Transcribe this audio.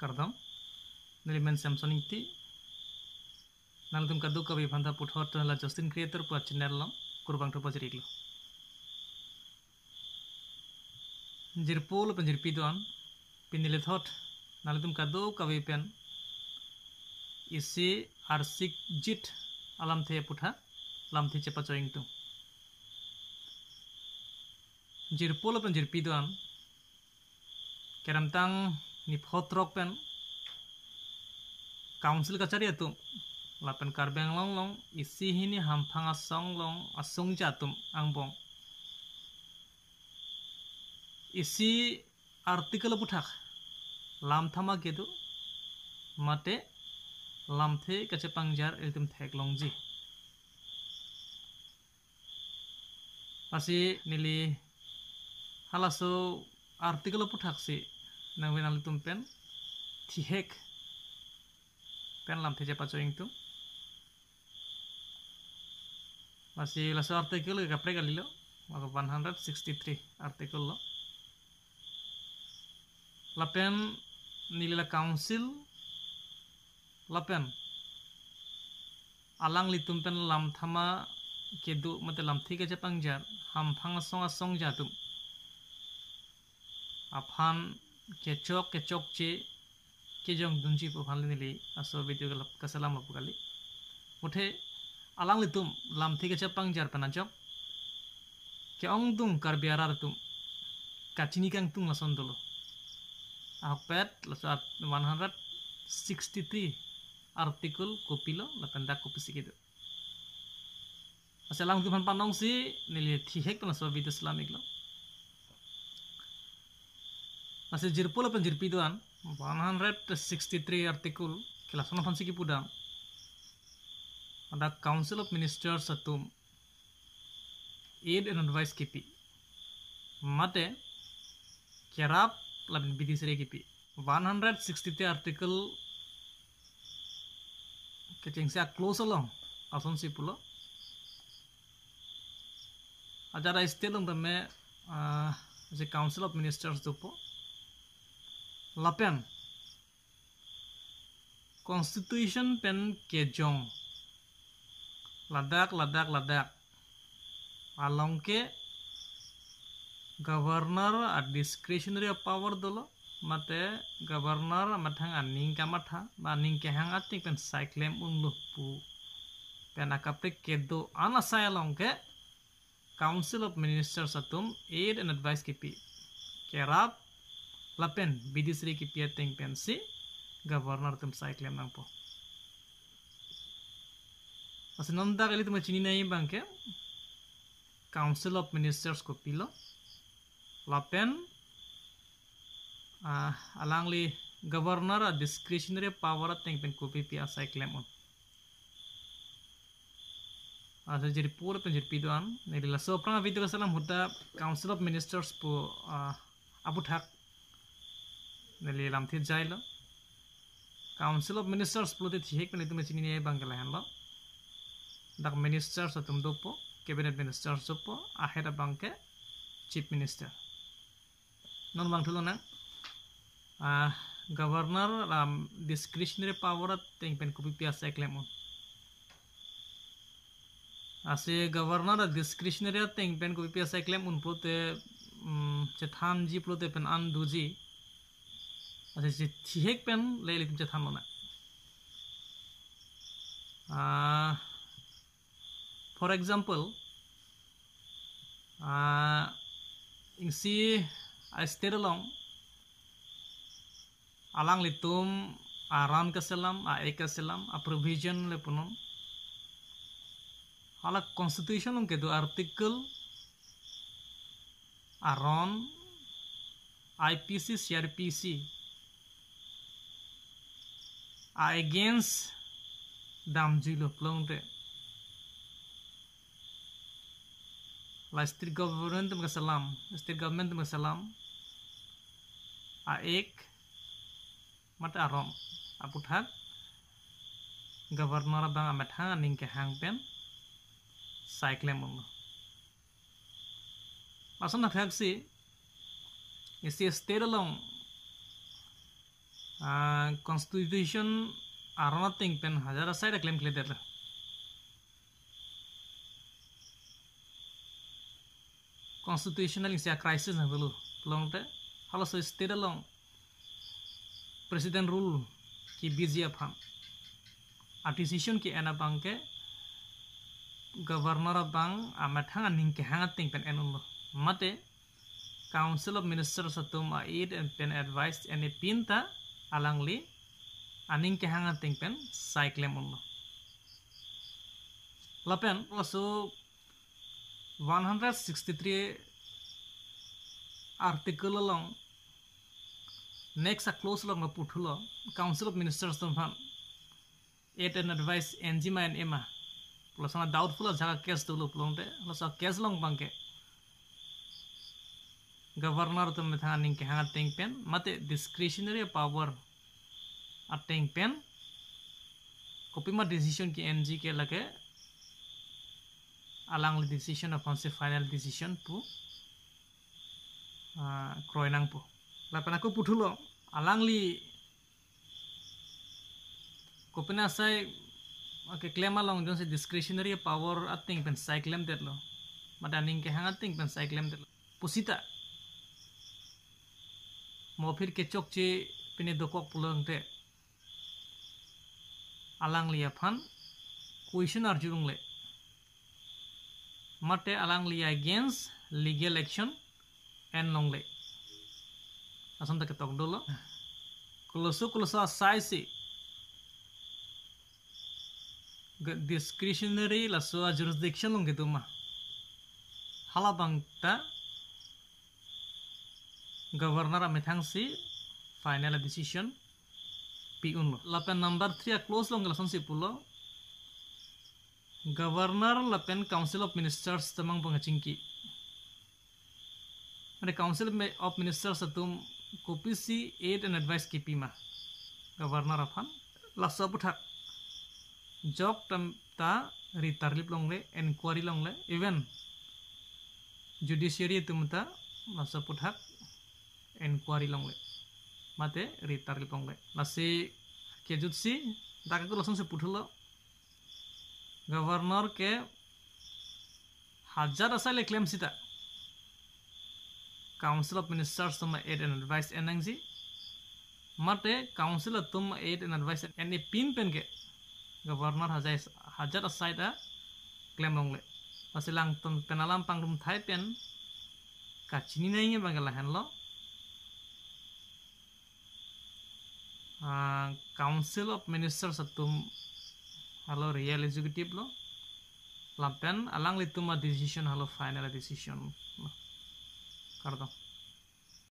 kardam nali men samson iti kadu kabi panta put horton la justin pun jir pidon pin nili thot nali kadu kabi pen isi arsik jit putha lam te cepat coing pen council kacari atum ya lapen karbeng long long isi hini hampang asong long asong jatum angbong isi artikel buthak lamthama gedu mate lamthe kacai pangjar eltum thek longji pasi nili halasu artikel putak si nangwe nam tum pen tihek pen lam theje pacho ing tu masi laso artikel ga pre lilo, maka 163 artikel lo lapen nilila council lapen alang litum pen lam thama kedu mate lam thike je jar ham phanga songa song jatum apan kecok kecok c kejong dunci po phanle nili aso video galap kasalam apukali Mute, alang tum lam thike cepang jar jok ke ong tung kar biarar tum kachini kang tung lason dolo ahpet lasat 163 artikel kopilo lapenda kopisikido Assalamualaikum panong si, Nilai tihek pernah so video selamik lo. Masih masa itu kan 163 artikel artikul kilasana sih pudang ada Council of Ministers satu aid and advice kipi mate kerap lebih bidi seri kipi 163 artikel kecing saya close along asal si pula? acara istilum tame uh, eh, council of ministers tupo Lapen Constitution Pen Kejong Ladak Ladak Ladak Alongke Governor at discretionary power dolo mate governor matang aning kamatha ba aning kehang ating pen cyclem unluh pu pen akapre kedo anasayalongke Council of Ministers atum aid and advice kipi kerap lapen bidis ki piateng pensi governor tem cycle nang po asinanda kali tem chini nai bangke council of ministers ko pilo lapen uh, ah, alangli governor a discretionary power teng pen kopi pia cycle mon asa jadi pura pen jadi piduan nedi la so pranga vidu salam huta council of ministers po uh, ah, abut hak নিয়ে এলাম থির যাইল council of ministers বলতে থিহেক মানে তুমি চিনি নিয়ে বাংলা হ্যানল দাক মিনিস্টার্স তুমি দপ ক্যাবিনেট মিনিস্টার্স দপ আহেরা বাংকে চিফ মিনিস্টার নন বাংথুল না গভর্নর ডিসক্রিশনারি পাওয়ার তেং পেন কপি পিয়াস একলেমন আছে গভর্নর ডিসক্রিশনারি তেং পেন কপি পিয়াস একলেম উনপোতে যে থান জি প্লোতে পেন আন দুজি 어제 티핵변 레일이 진짜 탐나나 아 for example uh, ah, in see I stayed along alang litum aran kasalam a ekasalam e a provision lepunon ala constitution ke do article aron IPC CRPC against Damjilo Plonte. La state government mga salam, state government mga salam. Aek mat arom aputhak governor bang amethang aning ke hangpen cyclone mong. Masan na khaksi isi state long constitution arna ting pen hajar asai da claim clear constitutional is a crisis na dulu long te halo so state long president rule ki busy apam a decision ki ana bang ke governor bang amathanga ning ke hanga ting pen enul mate council of ministers atum aid and pen advised and a pinta আলাংলি আনিং কেহাঙা টিংপেন চাইক্লেম উন্ন লাপেন লাসু one hundred sixty three article লং next a clause লং পুঠুল কাউন্সিল অফ মিনিষ্টার্স দমফান এট এন এডভাইস এন জি মাইন এমা প্লাস আমার ডাউটফুল জায়গা কেস দৌল উপলতে প্লাস কেস লং বাংকে गवर्नर तुम थे अटैंग पेन मत डिस्क्रिशनरी पावर अटैंग पेन कपीम डिसीशन की एन जी के लगे अलांग डिसीशन अफन से फाइनल डिसीशन पु क्रयनांग पुपना को पुथुल अलांगली कपीना साय ओके क्लेम अलॉन्ग जो डिस्क्रिशनरी पावर अटैंग पेन सैक्लेम देलो मत अनिंग के हांग अटैंग पेन सैक्लेम देलो पुसीता mofir ke cokci pini dokok pulang te alang liya pan question arjurung le mate alang liya against legal action and long le asan tak ketok dulu kulusu kulusu si discretionary lasua sua jurisdiction long gitu mah halabang ta governor amethangsi final decision lo. lapen number 3 close long relationship pulo governor lapen council of ministers tamang pengacingki mane council of ministers tum kopisi aid and advice kipima governor afan lasa puthak job tam ta ritarlip longle enquiry longle even judiciary tumta lasa puthak enquiry longle mate retarget longle nasi kejut si langsung seputul lo governor ke hajar asal claim si ta council of ministers sama aid and advice enang si mate council of tum aid and advice and ni pin ke governor hajar asal ta claim longle masih langtun penalam panggung thai pen kacini nainge panggil lahan council of ministers తుమ్ హలో real ఎగ్జిక్యూటివ్లో లంపెన్ along with మా decision హలో final decision కడదాం